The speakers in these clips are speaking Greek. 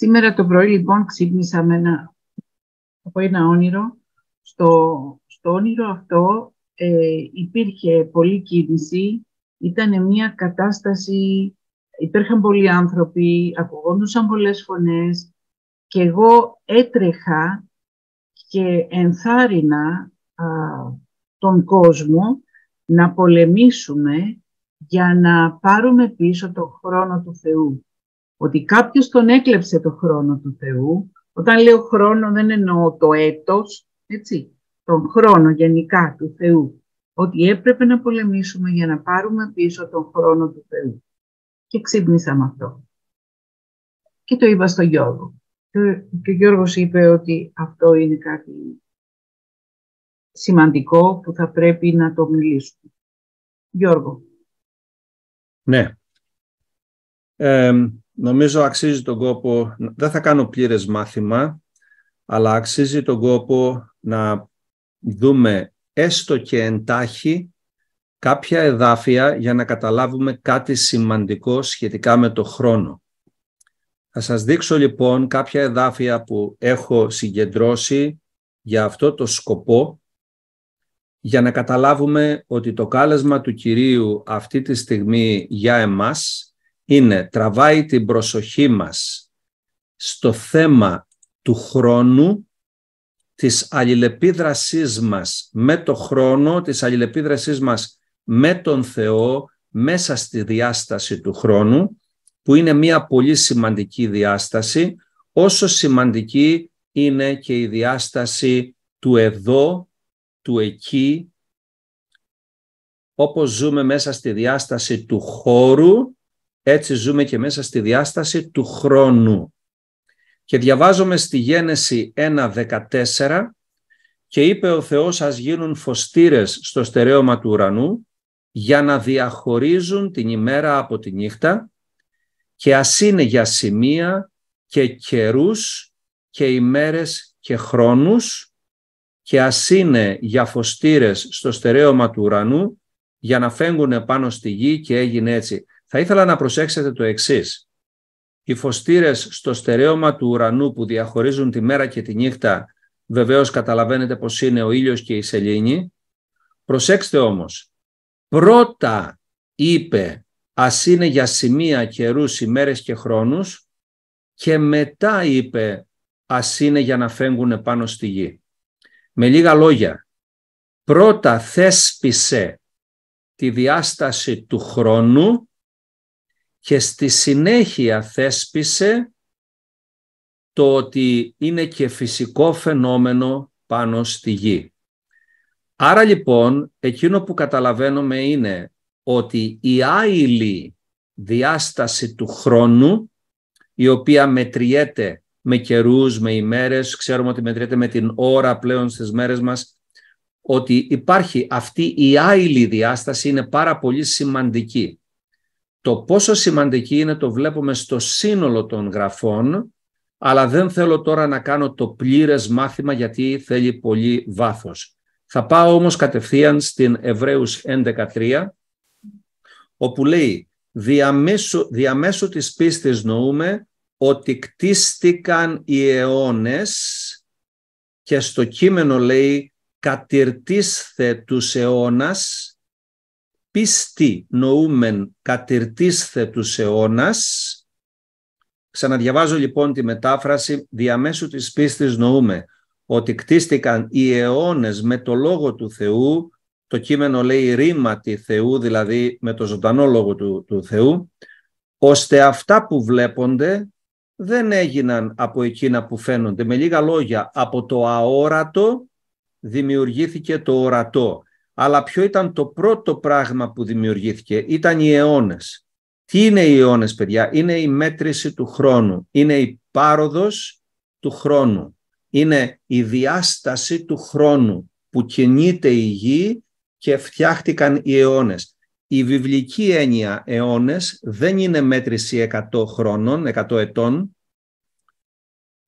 Σήμερα το πρωί λοιπόν ξύπνησα ένα, από ένα όνειρο. Στο, όνειρο αυτό ε, υπήρχε πολλή κίνηση, ήταν μια κατάσταση, υπήρχαν πολλοί άνθρωποι, ακουγόντουσαν πολλές φωνές και εγώ έτρεχα και ενθάρρυνα τον κόσμο να πολεμήσουμε για να πάρουμε πίσω τον χρόνο του Θεού ότι κάποιος τον έκλεψε το χρόνο του Θεού. Όταν λέω χρόνο δεν εννοώ το έτος, έτσι, τον χρόνο γενικά του Θεού. Ότι έπρεπε να πολεμήσουμε για να πάρουμε πίσω τον χρόνο του Θεού. Και ξύπνησα με αυτό. Και το είπα στον Γιώργο. Και ο Γιώργος είπε ότι αυτό είναι κάτι σημαντικό που θα πρέπει να το μιλήσουμε. Γιώργο. Ναι νομίζω αξίζει τον κόπο, δεν θα κάνω πλήρες μάθημα, αλλά αξίζει τον κόπο να δούμε έστω και εντάχει κάποια εδάφια για να καταλάβουμε κάτι σημαντικό σχετικά με το χρόνο. Θα σας δείξω λοιπόν κάποια εδάφια που έχω συγκεντρώσει για αυτό το σκοπό, για να καταλάβουμε ότι το κάλεσμα του Κυρίου αυτή τη στιγμή για εμάς είναι τραβάει την προσοχή μας στο θέμα του χρόνου, της αλληλεπίδρασής μας με το χρόνο, της αλληλεπίδρασής μας με τον Θεό, μέσα στη διάσταση του χρόνου, που είναι μια πολύ σημαντική διάσταση, όσο σημαντική είναι και η διάσταση του εδώ, του εκεί, όπως ζούμε μέσα στη διάσταση του χώρου, έτσι ζούμε και μέσα στη διάσταση του χρόνου. Και διαβάζουμε στη Γένεση 1.14 και είπε ο Θεός ας γίνουν φωστήρες στο στερέωμα του ουρανού για να διαχωρίζουν την ημέρα από τη νύχτα και ας είναι για σημεία και καιρούς και ημέρες και χρόνους και ας είναι για φωστήρες στο στερέωμα του ουρανού για να φέγγουν πάνω στη γη και έγινε έτσι. Θα ήθελα να προσέξετε το εξής. Οι φωστήρες στο στερέωμα του ουρανού που διαχωρίζουν τη μέρα και τη νύχτα, βεβαίως καταλαβαίνετε πως είναι ο ήλιος και η σελήνη. Προσέξτε όμως, πρώτα είπε ας είναι για σημεία, καιρούς, ημέρες και χρόνους και μετά είπε ας είναι για να φέγγουν πάνω στη γη. Με λίγα λόγια, πρώτα θέσπισε τη διάσταση του χρόνου και στη συνέχεια θέσπισε το ότι είναι και φυσικό φαινόμενο πάνω στη γη. Άρα λοιπόν εκείνο που καταλαβαίνουμε είναι ότι η άειλη διάσταση του χρόνου η οποία μετριέται με καιρούς, με ημέρες, ξέρουμε ότι μετριέται με την ώρα πλέον στις μέρες μας, ότι υπάρχει αυτή η άειλη διάσταση είναι πάρα πολύ σημαντική. Το πόσο σημαντική είναι το βλέπουμε στο σύνολο των γραφών, αλλά δεν θέλω τώρα να κάνω το πλήρες μάθημα γιατί θέλει πολύ βάθος. Θα πάω όμως κατευθείαν στην Εβραίους 11.3, όπου λέει «Διαμέσου, διαμέσου της πίστης νοούμε ότι κτίστηκαν οι αιώνες και στο κείμενο λέει «κατηρτίσθε τους αιώνας πίστη νοούμεν κατηρτίσθε τους αιώνας, Ξαναδιαβάζω λοιπόν τη μετάφραση «Διαμέσου της πίστης νοούμε» ότι κτίστηκαν οι αιώνες με το Λόγο του Θεού, το κείμενο λέει ρήμα Θεού, δηλαδή με το ζωντανό Λόγο του, του Θεού, ώστε αυτά που βλέπονται δεν έγιναν από εκείνα που φαίνονται. Με λίγα λόγια, από το αόρατο δημιουργήθηκε το ορατό αλλά ποιο ήταν το πρώτο πράγμα που δημιουργήθηκε. Ήταν οι αιώνες. Τι είναι οι αιώνες, παιδιά. Είναι η μέτρηση του χρόνου. Είναι η πάροδος του χρόνου. Είναι η διάσταση του χρόνου που κινείται η γη και φτιάχτηκαν οι αιώνες. Η βιβλική έννοια αιώνες δεν είναι μέτρηση 100 χρόνων, 100 ετών.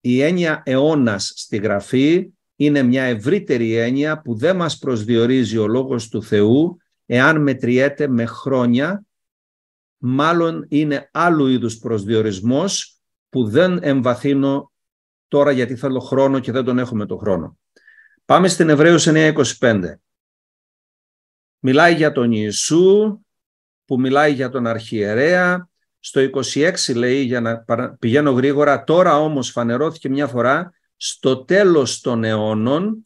Η έννοια αιώνας στη γραφή είναι μια ευρύτερη έννοια που δεν μας προσδιορίζει ο λόγος του Θεού εάν μετριέται με χρόνια, μάλλον είναι άλλου είδους προσδιορισμός που δεν εμβαθύνω τώρα γιατί θέλω χρόνο και δεν τον έχουμε το χρόνο. Πάμε στην Εβραίους 9.25. Μιλάει για τον Ιησού, που μιλάει για τον αρχιερέα. Στο 26 λέει, για να πηγαίνω γρήγορα, τώρα όμως φανερώθηκε μια φορά στο τέλος των αιώνων,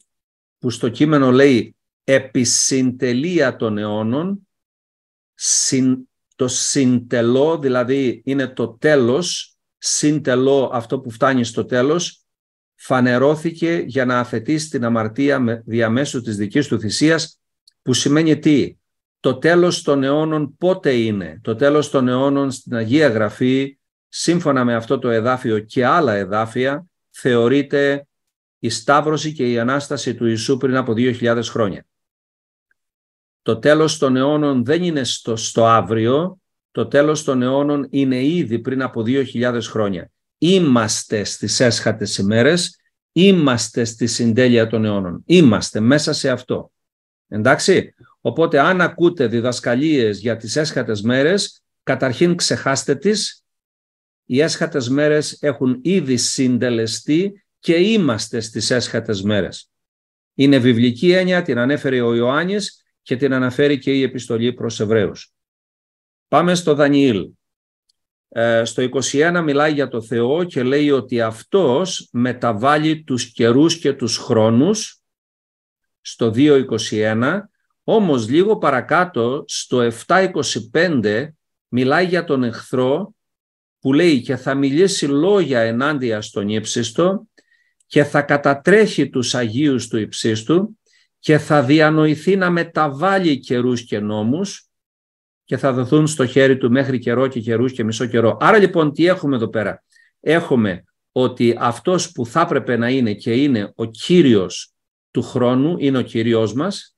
που στο κείμενο λέει επισυντελεία των αιώνων, το συντελώ, δηλαδή είναι το τέλος, συντελώ αυτό που φτάνει στο τέλος, φανερώθηκε για να αφαιτήσει την αμαρτία διαμέσου της δικής του θυσίας, που σημαίνει τι, το τέλος των αιώνων πότε είναι, το τέλος των αιώνων στην Αγία Γραφή, σύμφωνα με αυτό το εδάφιο και άλλα εδάφια, θεωρείται η Σταύρωση και η Ανάσταση του Ιησού πριν από 2.000 χρόνια. Το τέλος των αιώνων δεν είναι στο, στο αύριο, το τέλος των αιώνων είναι ήδη πριν από 2.000 χρόνια. Είμαστε στις έσχατες ημέρες, είμαστε στη συντέλεια των αιώνων. Είμαστε μέσα σε αυτό. Εντάξει. Οπότε αν ακούτε διδασκαλίες για τις έσχατες μέρες, καταρχήν ξεχάστε τις οι έσχατες μέρες έχουν ήδη συντελεστεί και είμαστε στις έσχατες μέρες. Είναι βιβλική έννοια, την ανέφερε ο Ιωάννης και την αναφέρει και η επιστολή προς Εβραίους. Πάμε στο Δανιήλ. Ε, στο 21 μιλάει για το Θεό και λέει ότι αυτός μεταβάλλει τους καιρούς και τους χρόνους. Στο 2.21, όμως λίγο παρακάτω, στο 7.25, μιλάει για τον εχθρό που λέει και θα μιλήσει λόγια ενάντια στον ύψιστο και θα κατατρέχει τους Αγίους του υψίστου και θα διανοηθεί να μεταβάλει καιρούς και νόμους και θα δοθούν στο χέρι του μέχρι καιρό και καιρούς και μισό καιρό. Άρα λοιπόν τι έχουμε εδώ πέρα. Έχουμε ότι αυτός που θα έπρεπε να είναι και είναι ο Κύριος του χρόνου, είναι ο Κύριος μας,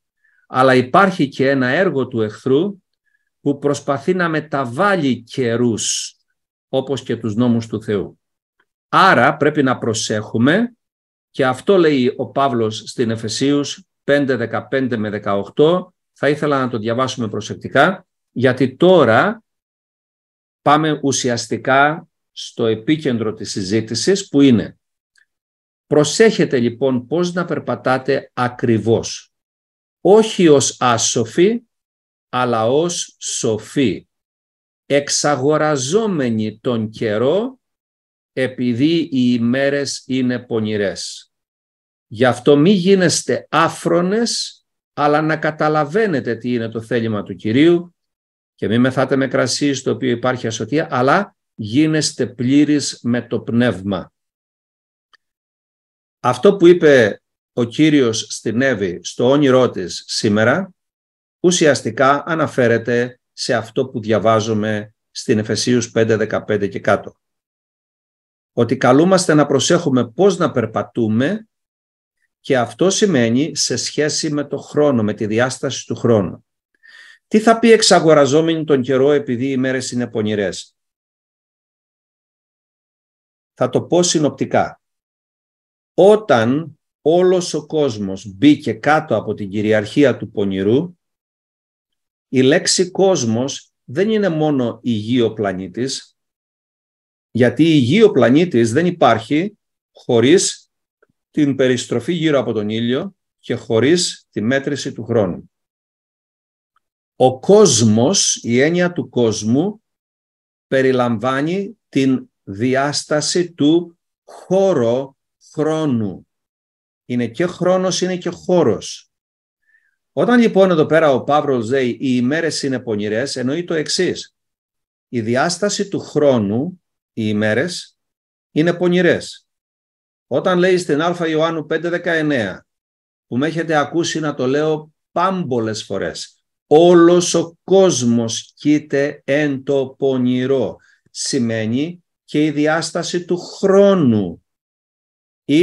αλλά υπάρχει και ένα έργο του εχθρού που προσπαθεί να μεταβάλει καιρούς όπως και τους νόμους του Θεού. Άρα πρέπει να προσέχουμε και αυτό λέει ο Παύλος στην Εφεσίους 5.15 με 18. Θα ήθελα να το διαβάσουμε προσεκτικά γιατί τώρα πάμε ουσιαστικά στο επίκεντρο της συζήτησης που είναι Προσέχετε λοιπόν πώς να περπατάτε ακριβώς. Όχι ως άσοφοι, αλλά ως σοφοί, εξαγοραζόμενοι τον καιρό επειδή οι ημέρες είναι πονηρές. Γι' αυτό μη γίνεστε άφρονες, αλλά να καταλαβαίνετε τι είναι το θέλημα του Κυρίου και μη μεθάτε με κρασί στο οποίο υπάρχει ασωτεία, αλλά γίνεστε πλήρης με το πνεύμα. Αυτό που είπε ο Κύριος στην Εύη στο όνειρό της σήμερα, ουσιαστικά αναφέρεται σε αυτό που διαβάζουμε στην Εφεσίους 5.15 και κάτω. Ότι καλούμαστε να προσέχουμε πώς να περπατούμε και αυτό σημαίνει σε σχέση με το χρόνο, με τη διάσταση του χρόνου. Τι θα πει εξαγοραζόμενοι τον καιρό επειδή οι μέρες είναι πονηρές. Θα το πω συνοπτικά. Όταν όλος ο κόσμος μπήκε κάτω από την κυριαρχία του πονηρού, η λέξη κόσμος δεν είναι μόνο η ο πλανήτης, γιατί ο πλανήτης δεν υπάρχει χωρίς την περιστροφή γύρω από τον ήλιο και χωρίς τη μέτρηση του χρόνου. Ο κόσμος, η έννοια του κόσμου, περιλαμβάνει την διάσταση του χώρο-χρόνου. Είναι και χρόνος, είναι και χώρος. Όταν λοιπόν εδώ πέρα ο Παύρος λέει οι ημέρες είναι πονηρές, εννοεί το εξής. Η διάσταση του χρόνου, οι ημέρες, είναι πονηρές. Όταν λέει στην Α Ιωάννου 5.19, που με έχετε ακούσει να το λέω πάμπολες φορές. Όλος ο κόσμος κείται εν το πονηρό, σημαίνει και η διάσταση του χρόνου ή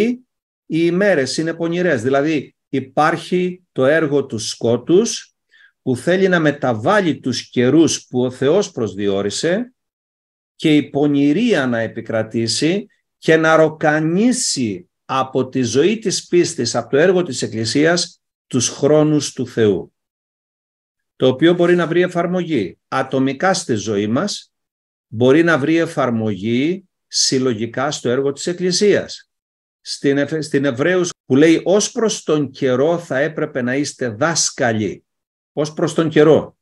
οι ημέρες είναι πονηρές. Δηλαδή υπάρχει το έργο του σκότους που θέλει να μεταβάλει τους καιρούς που ο Θεός προσδιορίσε και η πονηρία να επικρατήσει και να ροκανίσει από τη ζωή της πίστης, από το έργο της Εκκλησίας, τους χρόνους του Θεού. Το οποίο μπορεί να βρει εφαρμογή ατομικά στη ζωή μας, μπορεί να βρει εφαρμογή συλλογικά στο έργο της Εκκλησίας στην, στην Εβραίους που λέει «Ως προς τον καιρό θα έπρεπε να είστε δάσκαλοι». Ως προς τον καιρό.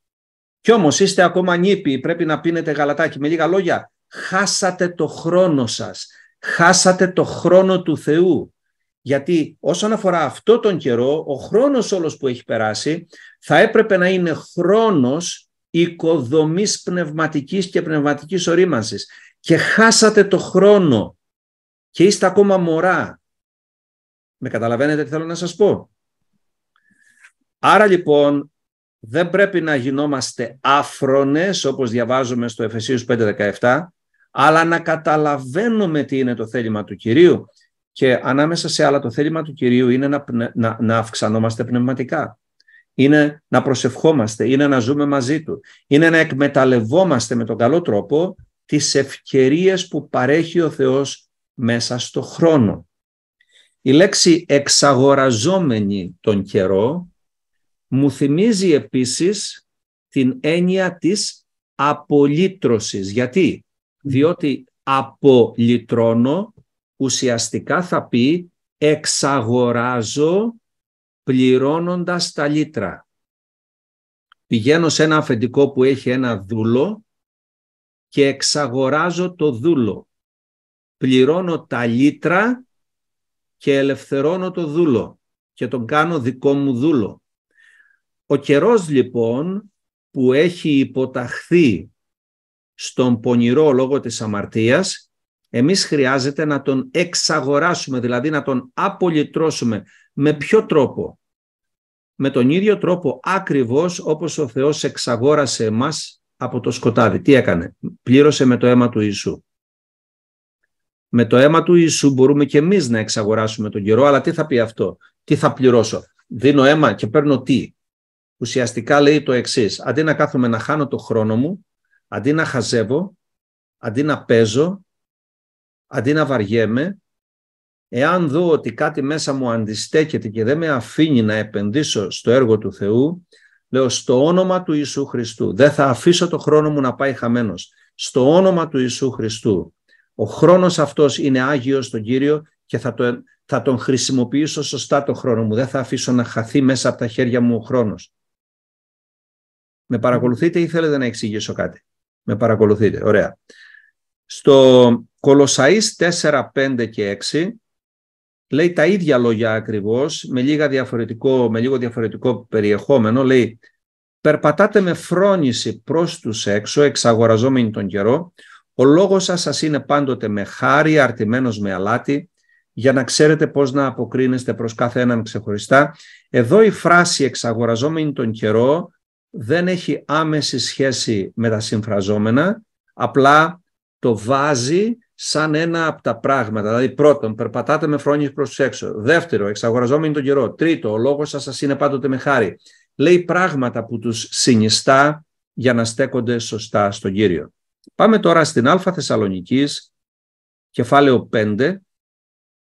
Κι όμως είστε ακόμα νήπιοι, πρέπει να πίνετε γαλατάκι. Με λίγα λόγια, χάσατε το χρόνο σας. Χάσατε το χρόνο του Θεού. Γιατί όσον αφορά αυτό τον καιρό, ο χρόνος όλος που έχει περάσει θα έπρεπε να είναι χρόνος οικοδομής πνευματικής ακομα νύπιοι πνευματικής ορίμανσης. Και χάσατε το χρόνο και είστε ακόμα μωρά. Με καταλαβαίνετε τι θέλω να σας πω. Άρα λοιπόν δεν πρέπει να γινόμαστε άφρονες όπως διαβάζουμε στο Εφεσίους 5.17 αλλά να καταλαβαίνουμε τι είναι το θέλημα του Κυρίου και ανάμεσα σε άλλα το θέλημα του Κυρίου είναι να, να, να αυξανόμαστε πνευματικά. Είναι να προσευχόμαστε, είναι να ζούμε μαζί Του. Είναι να εκμεταλλευόμαστε με τον καλό τρόπο τις ευκαιρίες που παρέχει ο Θεός μέσα στο χρόνο. Η λέξη εξαγοραζόμενη τον καιρό μου θυμίζει επίσης την έννοια της απολύτρωσης. Γιατί? Διότι απολυτρώνω ουσιαστικά θα πει εξαγοράζω πληρώνοντας τα λίτρα. Πηγαίνω σε ένα αφεντικό που έχει ένα δούλο και εξαγοράζω το δούλο πληρώνω τα λίτρα και ελευθερώνω το δούλο και τον κάνω δικό μου δούλο. Ο καιρός λοιπόν που έχει υποταχθεί στον πονηρό λόγο της αμαρτίας, εμείς χρειάζεται να τον εξαγοράσουμε, δηλαδή να τον απολυτρώσουμε. Με ποιο τρόπο? Με τον ίδιο τρόπο ακριβώς όπως ο Θεός εξαγόρασε εμάς από το σκοτάδι. Τι έκανε? Πλήρωσε με το αίμα του Ιησού με το αίμα του Ιησού μπορούμε και εμείς να εξαγοράσουμε τον καιρό, αλλά τι θα πει αυτό, τι θα πληρώσω. Δίνω αίμα και παίρνω τι. Ουσιαστικά λέει το εξής. Αντί να κάθομαι να χάνω το χρόνο μου, αντί να χαζεύω, αντί να παίζω, αντί να βαριέμαι, εάν δω ότι κάτι μέσα μου αντιστέκεται και δεν με αφήνει να επενδύσω στο έργο του Θεού, λέω στο όνομα του Ιησού Χριστού. Δεν θα αφήσω το χρόνο μου να πάει χαμένος. Στο όνομα του Ιησού Χριστού ο χρόνος αυτός είναι Άγιος τον Κύριο και θα, θα τον χρησιμοποιήσω σωστά το χρόνο μου. Δεν θα αφήσω να χαθεί μέσα από τα χέρια μου ο χρόνος. Με παρακολουθείτε ή θέλετε να εξηγήσω κάτι. Με παρακολουθείτε. Ωραία. Στο Κολοσαΐς 4, 5 και 6 λέει τα ίδια λόγια ακριβώς με, λίγα διαφορετικό, με λίγο διαφορετικό περιεχόμενο. Λέει «Περπατάτε με φρόνηση προς τους έξω, εξαγοραζόμενοι τον καιρό, ο λόγος σας σας είναι πάντοτε με χάρη, αρτημένος με αλάτι, για να ξέρετε πώς να αποκρίνεστε προς κάθε έναν ξεχωριστά. Εδώ η φράση «εξαγοραζόμενη τον καιρό» δεν έχει άμεση σχέση με τα συμφραζόμενα, απλά το βάζει σαν ένα από τα πράγματα. Δηλαδή, πρώτον, περπατάτε με φρόνιες προς έξω. Δεύτερο, εξαγοραζόμενοι τον καιρό. Τρίτο, ο λόγος σας σας είναι πάντοτε με χάρη. Λέει πράγματα που τους συνιστά για να στέκονται σωστά στον Κύριο. Πάμε τώρα στην Α Θεσσαλονικής, κεφάλαιο 5,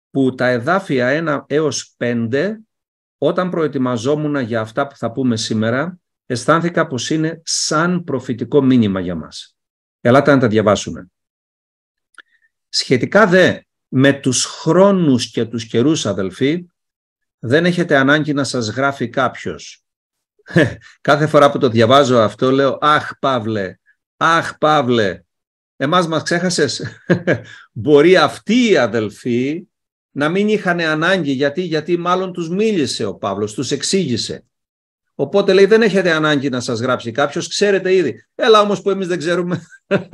που τα εδάφια 1 έως 5, όταν προετοιμαζόμουν για αυτά που θα πούμε σήμερα, αισθάνθηκα πως είναι σαν προφητικό μήνυμα για μας. Ελάτε να τα διαβάσουμε. Σχετικά δε με τους χρόνους και τους καιρούς, αδελφοί, δεν έχετε ανάγκη να σας γράφει κάποιος. Κάθε φορά που το διαβάζω αυτό λέω «Αχ, Παύλε, Αχ, Παύλε, εμάς μας ξέχασες. Μπορεί αυτοί οι αδελφοί να μην είχαν ανάγκη, γιατί, γιατί μάλλον τους μίλησε ο Παύλος, τους εξήγησε. Οπότε λέει δεν έχετε ανάγκη να σας γράψει κάποιος, ξέρετε ήδη. Έλα όμως που εμείς δεν ξέρουμε.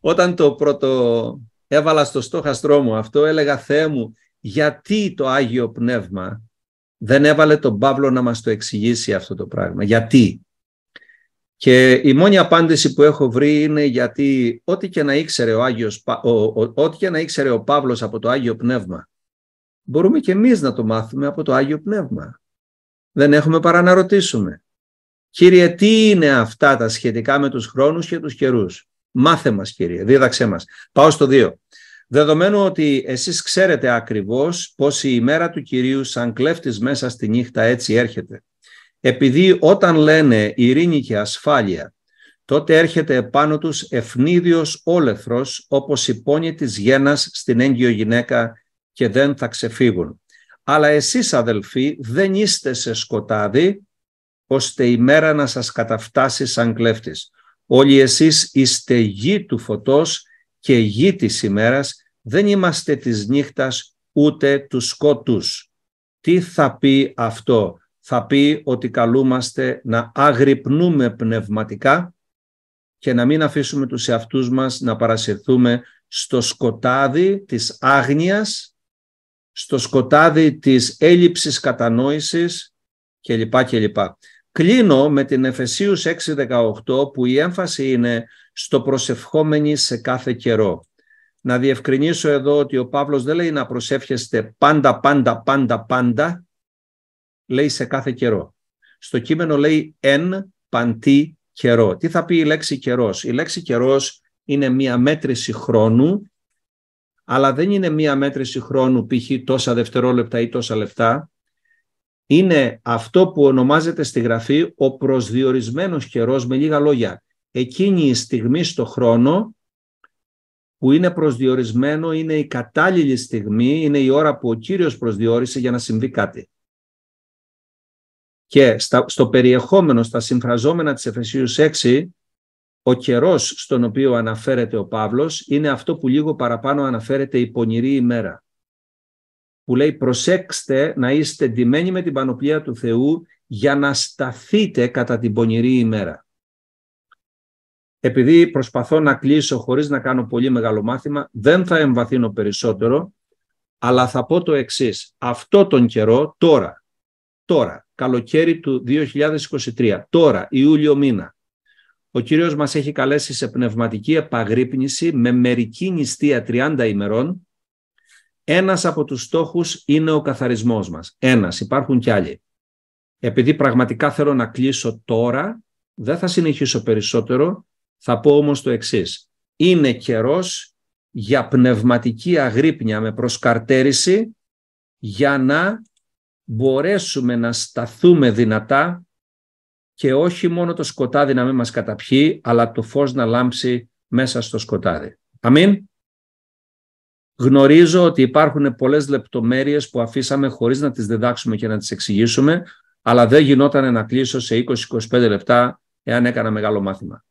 Όταν το πρώτο έβαλα στο στόχαστρό μου αυτό, έλεγα Θεέ μου, γιατί το Άγιο Πνεύμα δεν έβαλε τον Παύλο να μας το εξηγήσει αυτό το πράγμα. Γιατί. Και η μόνη απάντηση που έχω βρει είναι γιατί ό,τι και να ήξερε ο, Άγιος, ο, ό,τι και να ήξερε ο Παύλος από το Άγιο Πνεύμα, μπορούμε και εμείς να το μάθουμε από το Άγιο Πνεύμα. Δεν έχουμε παρά να ρωτήσουμε. Κύριε, τι είναι αυτά τα σχετικά με τους χρόνους και τους καιρούς. Μάθε μας, Κύριε, δίδαξέ μας. Πάω στο 2. Δεδομένου ότι εσείς ξέρετε ακριβώς πως η ημέρα του Κυρίου σαν κλέφτης μέσα στη νύχτα έτσι έρχεται επειδή όταν λένε ειρήνη και ασφάλεια, τότε έρχεται επάνω τους ευνίδιος όλεθρος, όπως η πόνη της γένας στην έγκυο γυναίκα και δεν θα ξεφύγουν. Αλλά εσείς αδελφοί δεν είστε σε σκοτάδι, ώστε η μέρα να σας καταφτάσει σαν κλέφτης. Όλοι εσείς είστε γη του φωτός και γη της ημέρας, δεν είμαστε της νύχτας ούτε τους σκότους. Τι θα πει αυτό, θα πει ότι καλούμαστε να αγρυπνούμε πνευματικά και να μην αφήσουμε τους εαυτούς μας να παρασυρθούμε στο σκοτάδι της άγνοιας, στο σκοτάδι της έλλειψης κατανόησης κλπ. Κλείνω με την Εφεσίους 6.18 που η έμφαση είναι στο προσευχόμενοι σε κάθε καιρό. Να διευκρινίσω εδώ ότι ο Παύλος δεν λέει να προσεύχεστε πάντα, πάντα, πάντα, πάντα, λέει σε κάθε καιρό. Στο κείμενο λέει εν παντή καιρό. Τι θα πει η λέξη καιρός. Η λέξη καιρός είναι μία μέτρηση χρόνου, αλλά δεν είναι μία μέτρηση χρόνου π.χ. τόσα δευτερόλεπτα ή τόσα λεπτά. Είναι αυτό που ονομάζεται στη γραφή ο προσδιορισμένος καιρός, με λίγα λόγια. Εκείνη η στιγμή στο χρόνο που είναι προσδιορισμένο, είναι η κατάλληλη στιγμή, είναι η ώρα που ο Κύριος προσδιορίσε για να συμβεί κάτι και στο περιεχόμενο, στα συμφραζόμενα της Εφεσίους 6, ο καιρός στον οποίο αναφέρεται ο Παύλος είναι αυτό που λίγο παραπάνω αναφέρεται η πονηρή ημέρα. Που λέει προσέξτε να είστε ντυμένοι με την πανοπλία του Θεού για να σταθείτε κατά την πονηρή ημέρα. Επειδή προσπαθώ να κλείσω χωρίς να κάνω πολύ μεγάλο μάθημα, δεν θα εμβαθύνω περισσότερο, αλλά θα πω το εξής. Αυτό τον καιρό τώρα, τώρα, καλοκαίρι του 2023, τώρα, Ιούλιο μήνα. Ο Κύριος μας έχει καλέσει σε πνευματική επαγρύπνηση με μερική νηστεία 30 ημερών. Ένας από τους στόχους είναι ο καθαρισμός μας. Ένας, υπάρχουν κι άλλοι. Επειδή πραγματικά θέλω να κλείσω τώρα, δεν θα συνεχίσω περισσότερο, θα πω όμως το εξής. Είναι καιρός για πνευματική αγρύπνια με προσκαρτέρηση για να μπορέσουμε να σταθούμε δυνατά και όχι μόνο το σκοτάδι να μην μας καταπιεί, αλλά το φως να λάμψει μέσα στο σκοτάδι. Αμήν. Γνωρίζω ότι υπάρχουν πολλές λεπτομέρειες που αφήσαμε χωρίς να τις διδάξουμε και να τις εξηγήσουμε, αλλά δεν γινόταν να κλείσω σε 20-25 λεπτά εάν έκανα μεγάλο μάθημα.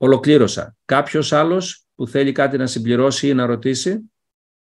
Ολοκλήρωσα. Κάποιος άλλος που θέλει κάτι να συμπληρώσει ή να ρωτήσει.